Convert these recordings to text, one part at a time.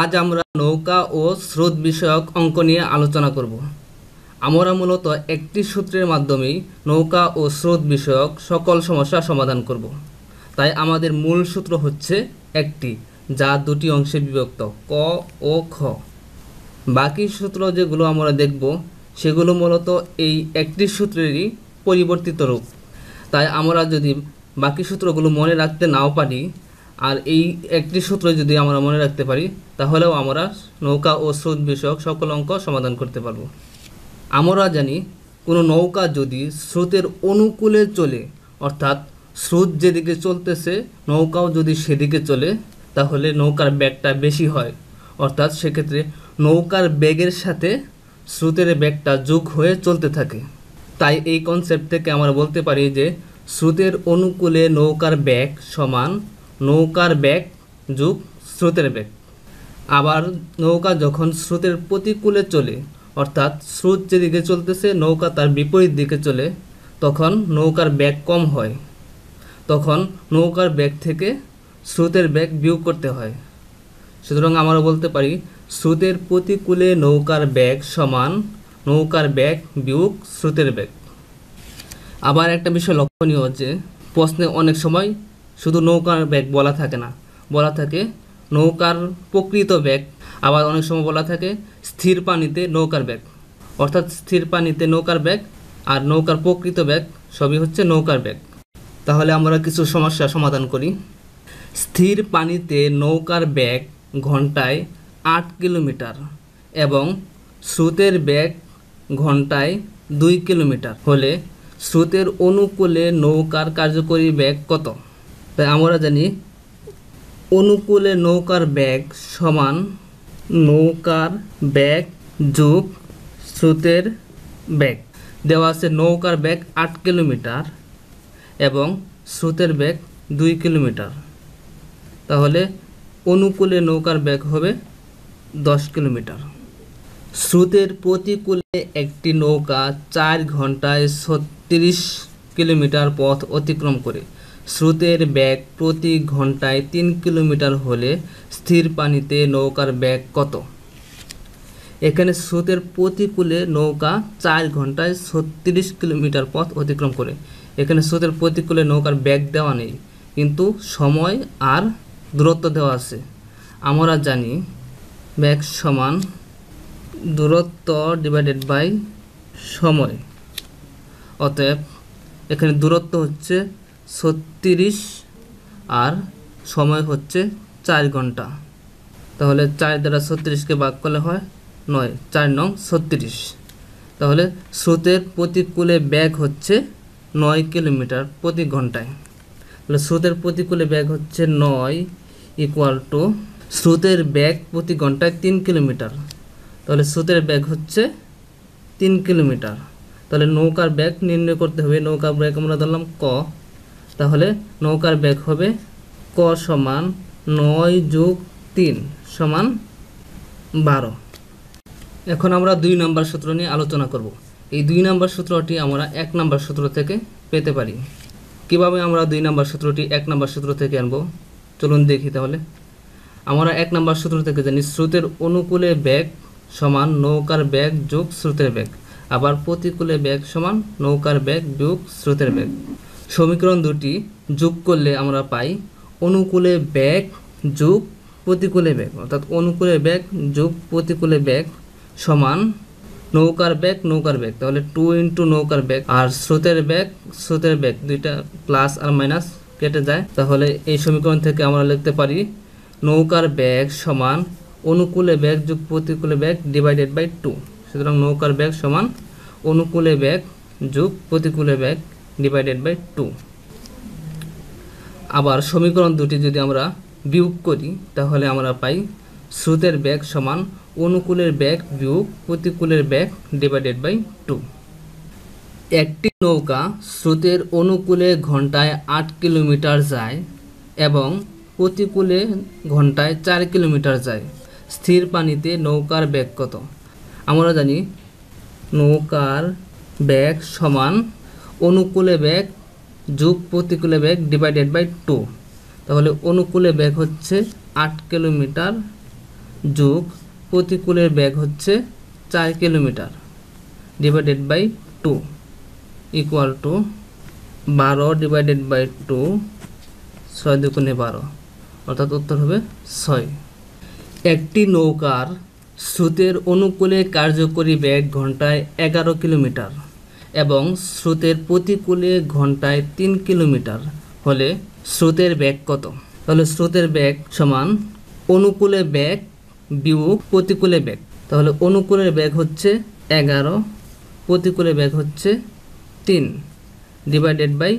আজ আমরা নৌকা ও স্রোত বিষয়ক অঙ্ক নিয়ে আলোচনা করব আমরা মূলত একটি সূত্রের মাধ্যমেই নৌকা ও স্রোত বিষয়ক সকল সমস্যা সমাধান করব তাই আমাদের মূল সূত্র হচ্ছে একটি যা দুটি অংশে বিভক্ত ক ও খ বাকি সূত্র যেগুলো আমরা দেখব সেগুলো মূলত এই একটি সূত্রেরই পরিবর্তিত রূপ তাই আমরা যদি বাকি সূত্রগুলো মনে রাখতে নাও পারি আর এই একটি সূত্র যদি আমরা মনে রাখতে পারি তাহলেও আমরা নৌকা ও স্রোত বিষয়ক সকল অঙ্ক সমাধান করতে পারব আমরা জানি কোনো নৌকা যদি স্রোতের অনুকূলে চলে অর্থাৎ স্রোত যেদিকে চলতেছে নৌকাও যদি সেদিকে চলে তাহলে নৌকার ব্যাগটা বেশি হয় অর্থাৎ সেক্ষেত্রে নৌকার ব্যাগের সাথে স্রোতের ব্যাগটা যোগ হয়ে চলতে থাকে তাই এই কনসেপ্ট থেকে আমরা বলতে পারি যে স্রোতের অনুকূলে নৌকার ব্যাগ সমান নৌকার বেগ যুগ স্রোতের বেগ আবার নৌকা যখন স্রোতের প্রতিকূলে চলে অর্থাৎ স্রোত যেদিকে চলতেছে নৌকা তার বিপরীত দিকে চলে তখন নৌকার ব্যাগ কম হয় তখন নৌকার ব্যাগ থেকে স্রোতের ব্যাগ বিয়োগ করতে হয় সুতরাং আমরা বলতে পারি স্রোতের প্রতিকূলে নৌকার ব্যাগ সমান নৌকার ব্যাগ বিয়োগ স্রোতের ব্যাগ আবার একটা বিষয় লক্ষণীয় যে প্রশ্নে অনেক সময় শুধু নৌকার ব্যাগ বলা থাকে না বলা থাকে নৌকার প্রকৃত ব্যাগ আবার অনেক সময় বলা থাকে স্থির পানিতে নৌকার ব্যাগ অর্থাৎ স্থির পানিতে নৌকার ব্যাগ আর নৌকার প্রকৃত ব্যাগ সবই হচ্ছে নৌকার ব্যাগ তাহলে আমরা কিছু সমস্যা সমাধান করি স্থির পানিতে নৌকার ব্যাগ ঘন্টায় আট কিলোমিটার এবং স্রোতের ব্যাগ ঘন্টায় দুই কিলোমিটার হলে স্রোতের অনুকূলে নৌকার কার্যকরী ব্যাগ কত তাই আমরা জানি অনুকূলে নৌকার ব্যাগ সমান নৌকার ব্যাগ যোগ স্রোতের ব্যাগ দেওয়া আছে নৌকার ব্যাগ আট কিলোমিটার এবং স্রোতের ব্যাগ দুই কিলোমিটার তাহলে অনুকূলে নৌকার ব্যাগ হবে দশ কিলোমিটার স্রোতের প্রতিকূলে একটি নৌকা চার ঘন্টায় ছত্রিশ কিলোমিটার পথ অতিক্রম করে স্রোতের বেগ প্রতি ঘন্টায় তিন কিলোমিটার হলে স্থির পানিতে নৌকার বেগ কত এখানে স্রোতের প্রতিকূলে নৌকা চার ঘন্টায় ছত্রিশ কিলোমিটার পথ অতিক্রম করে এখানে স্রোতের প্রতিকূলে নৌকার ব্যাগ দেওয়া নেই কিন্তু সময় আর দূরত্ব দেওয়া আছে আমরা জানি ব্যাগ সমান দূরত্ব ডিভাইডেড বাই সময় অতএব এখানে দূরত্ব হচ্ছে ছত্রিশ আর সময় হচ্ছে চার ঘন্টা তাহলে চার দ্বারা ছত্রিশকে ভাগ করলে হয় নয় চার নং ছত্রিশ তাহলে স্রোতের প্রতিকূলে ব্যাগ হচ্ছে নয় কিলোমিটার প্রতি ঘন্টায় তাহলে স্রোতের প্রতিকূলে ব্যাগ হচ্ছে নয় ইকুয়াল টু স্রোতের ব্যাগ প্রতি ঘন্টায় তিন কিলোমিটার তাহলে স্রোতের ব্যাগ হচ্ছে তিন কিলোমিটার তাহলে নৌকার ব্যাগ নির্ণয় করতে হবে নৌকার ব্যাগ আমরা ধরলাম ক তাহলে নৌকার বেগ হবে ক সমান নয় যোগ তিন সমান বারো এখন আমরা দুই নাম্বার সূত্র নিয়ে আলোচনা করব এই দুই নাম্বার সূত্রটি আমরা এক নাম্বার সূত্র থেকে পেতে পারি কিভাবে আমরা দুই নাম্বার সূত্রটি এক নাম্বার সূত্র থেকে আনবো চলুন দেখি তাহলে আমরা এক নাম্বার সূত্র থেকে জানি স্রোতের অনুকূলে ব্যাগ সমান নৌকার ব্যাগ যোগ স্রোতের ব্যাগ আবার প্রতিকূলে ব্যাগ সমান নৌকার ব্যাগ যোগ স্রোতের ব্যাগ সমীকরণ দুটি যোগ করলে আমরা পাই অনুকূলে ব্যাগ যোগ প্রতিকূলে ব্যাগ অর্থাৎ অনুকূলে ব্যাগ যোগ প্রতিকূলে ব্যাগ সমান নৌকার ব্যাগ নৌকার ব্যাগ তাহলে টু ইন্টু নৌকার ব্যাগ আর স্রোতের ব্যাগ স্রোতের ব্যাগ দুইটা প্লাস আর মাইনাস কেটে যায় তাহলে এই সমীকরণ থেকে আমরা লিখতে পারি নৌকার ব্যাগ সমান অনুকূলে ব্যাগ যোগ প্রতিকূলে ব্যাগ ডিভাইডেড বাই টু সুতরাং নৌকার ব্যাগ সমান অনুকূলে ব্যাগ যোগ প্রতিকূলে ব্যাগ ডিভাইডেড বাই টু আবার সমীকরণ দুটি যদি আমরা বিয়োগ করি তাহলে আমরা পাই স্রোতের ব্যাগ সমান অনুকূলের ব্যাগ বিয়োগ প্রতিকূলের ব্যাগ ডিভাইডেড বাই টু একটি নৌকা স্রোতের অনুকূলে ঘন্টায় আট কিলোমিটার যায় এবং প্রতিকূলে ঘন্টায় চার কিলোমিটার যায় স্থির পানিতে নৌকার ব্যাগ কত আমরা জানি নৌকার ব্যাগ সমান অনুকূলে ব্যাগ যোগ প্রতিকূলে ব্যাগ ডিভাইডেড বাই টু তাহলে অনুকূলে ব্যাগ হচ্ছে আট কিলোমিটার যোগ প্রতিকূলের ব্যাগ হচ্ছে চার kilometre divided by two equal to বারো ডিভাইডেড বাই টু ছয় দুগুণে বারো অর্থাৎ উত্তর হবে ছয় একটি নৌকার স্রোতের অনুকূলে কার্যকরী ব্যাগ ঘন্টায় এগারো কিলোমিটার এবং স্রোতের প্রতিকূলে ঘন্টায় তিন কিলোমিটার হলে স্রোতের ব্যাগ কত তাহলে স্রোতের ব্যাগ সমান অনুকূলে ব্যাগ বিয়োগ প্রতিকূলে ব্যাগ তাহলে অনুকূলের ব্যাগ হচ্ছে এগারো প্রতিকূলে ব্যাগ হচ্ছে তিন divided by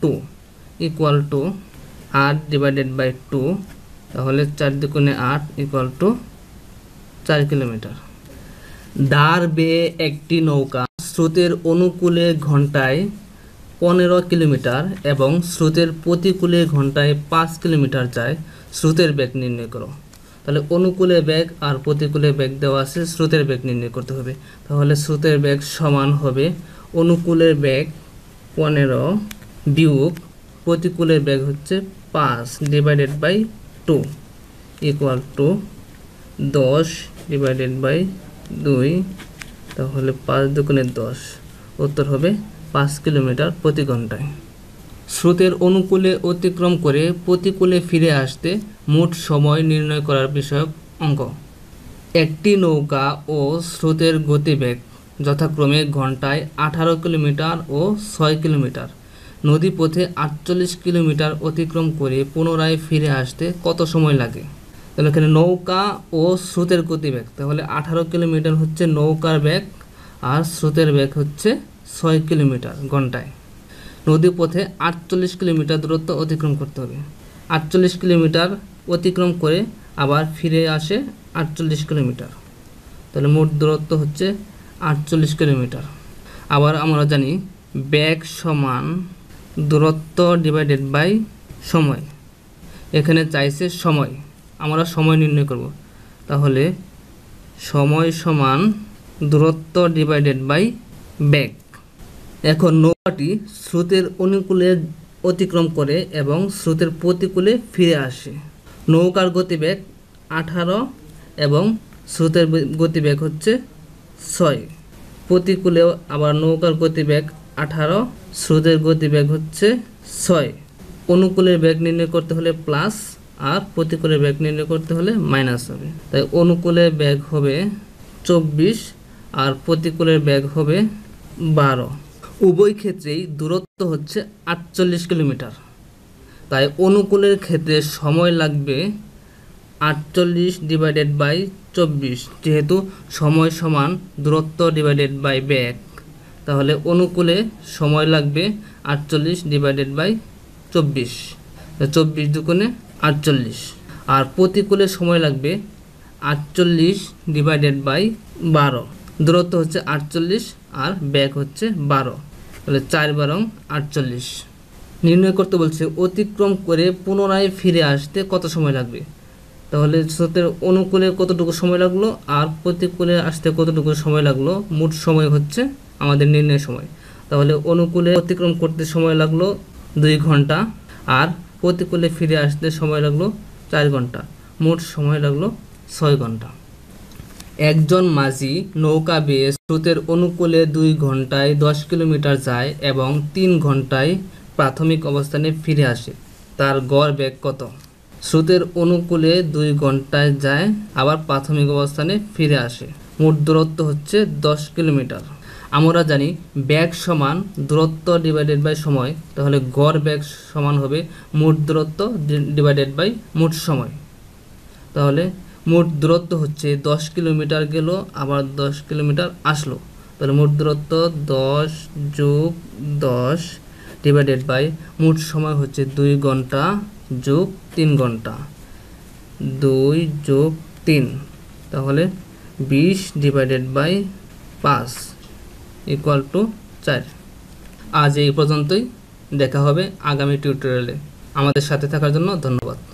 two equal to আট ডিভাইডেড বাই টু তাহলে চার দিকুণে আট ইকুয়াল টু চার কিলোমিটার দাঁড় বেয়ে একটি নৌকা স্রোতের অনুকূলে ঘন্টায় পনেরো কিলোমিটার এবং স্রোতের প্রতিকূলে ঘন্টায় পাঁচ কিলোমিটার যায় স্রোতের বেগ নির্ণয় করো তাহলে অনুকূলে বেগ আর প্রতিকূলে বেগ দেওয়া আছে স্রোতের বেগ নির্ণয় করতে হবে তাহলে স্রোতের বেগ সমান হবে অনুকূলের বেগ পনেরো বিয়োগ প্রতিকূলের বেগ হচ্ছে পাঁচ divided by two equal to দশ ডিভাইডেড বাই দুই তাহলে পাঁচ দোকানের দশ উত্তর হবে পাঁচ কিলোমিটার প্রতি ঘন্টায় স্রোতের অনুকূলে অতিক্রম করে প্রতিকূলে ফিরে আসতে মোট সময় নির্ণয় করার বিষয়ক অঙ্ক একটি নৌকা ও স্রোতের গতিবেগ যথাক্রমে ঘন্টায় আঠারো কিলোমিটার ও ছয় কিলোমিটার নদীপথে আটচল্লিশ কিলোমিটার অতিক্রম করে পুনরায় ফিরে আসতে কত সময় লাগে তাহলে এখানে নৌকা ও স্রোতের গতিবেগ তাহলে আঠারো কিলোমিটার হচ্ছে নৌকার বেগ আর স্রোতের বেগ হচ্ছে ছয় কিলোমিটার ঘন্টায় নদী পথে আটচল্লিশ কিলোমিটার দূরত্ব অতিক্রম করতে হবে আটচল্লিশ কিলোমিটার অতিক্রম করে আবার ফিরে আসে আটচল্লিশ কিলোমিটার তাহলে মোট দূরত্ব হচ্ছে আটচল্লিশ কিলোমিটার আবার আমরা জানি ব্যাগ সমান দূরত্ব ডিভাইডেড বাই সময় এখানে চাইছে সময় আমরা সময় নির্ণয় করব তাহলে সময় সমান দূরত্ব ডিভাইডেড বাই ব্যাগ এখন নৌকাটি স্রোতের অনুকূলে অতিক্রম করে এবং স্রোতের প্রতিকূলে ফিরে আসে নৌকার গতিবেগ আঠারো এবং স্রোতের গতিবেগ হচ্ছে ছয় প্রতিকূলে আবার নৌকার গতিবেগ আঠারো স্রোতের গতিবেগ হচ্ছে ছয় অনুকূলের বেগ নির্ণয় করতে হলে প্লাস আর প্রতিকূলে ব্যাগ নির্ণয় করতে হলে মাইনাস হবে তাই অনুকূলে ব্যাগ হবে চব্বিশ আর প্রতিকূলের ব্যাগ হবে বারো উভয় ক্ষেত্রেই দূরত্ব হচ্ছে আটচল্লিশ কিলোমিটার তাই অনুকূলের ক্ষেত্রে সময় লাগবে আটচল্লিশ ডিভাইডেড বাই চব্বিশ যেহেতু সময় সমান দূরত্ব ডিভাইডেড বাই ব্যাগ তাহলে অনুকূলে সময় লাগবে আটচল্লিশ ডিভাইডেড বাই চব্বিশ চব্বিশ দুকোণে আটচল্লিশ আর প্রতিকূলের সময় লাগবে আটচল্লিশ ডিভাইডেড বাই বারো দূরত্ব হচ্ছে আটচল্লিশ আর ব্যাগ হচ্ছে বারো তাহলে চার বারং আটচল্লিশ নির্ণয় করতে বলছে অতিক্রম করে পুনরায় ফিরে আসতে কত সময় লাগবে তাহলে সত্যের অনুকূলে কতটুকু সময় লাগলো আর প্রতিকূলে আসতে কতটুকু সময় লাগলো মোট সময় হচ্ছে আমাদের নির্ণয় সময় তাহলে অনুকূলে অতিক্রম করতে সময় লাগলো দুই ঘন্টা আর প্রতিকূলে ফিরে আসতে সময় লাগলো চার ঘন্টা মোট সময় লাগলো ছয় ঘন্টা একজন মাঝি নৌকা বেয়ে স্রোতের অনুকূলে দুই ঘন্টায় দশ কিলোমিটার যায় এবং তিন ঘন্টায় প্রাথমিক অবস্থানে ফিরে আসে তার গড় বেগ কত স্রোতের অনুকূলে দুই ঘন্টায় যায় আবার প্রাথমিক অবস্থানে ফিরে আসে মোট দূরত্ব হচ্ছে দশ কিলোমিটার আমরা জানি ব্যাগ সমান দূরত্ব ডিভাইডেড বাই সময় তাহলে গড় ব্যাগ সমান হবে মোট দূরত্ব ডিভাইডেড বাই মোট সময় তাহলে মোট দূরত্ব হচ্ছে দশ কিলোমিটার গেল আবার দশ কিলোমিটার আসলো তাহলে মোট দূরত্ব দশ যোগ দশ ডিভাইডেড বাই মোট সময় হচ্ছে দুই ঘন্টা যোগ তিন ঘন্টা দুই যোগ তিন তাহলে বিশ ডিভাইডেড বাই পাঁচ ইকুয়াল টু চার আজ এই পর্যন্তই দেখা হবে আগামী টিউটোরিয়ালে আমাদের সাথে থাকার জন্য ধন্যবাদ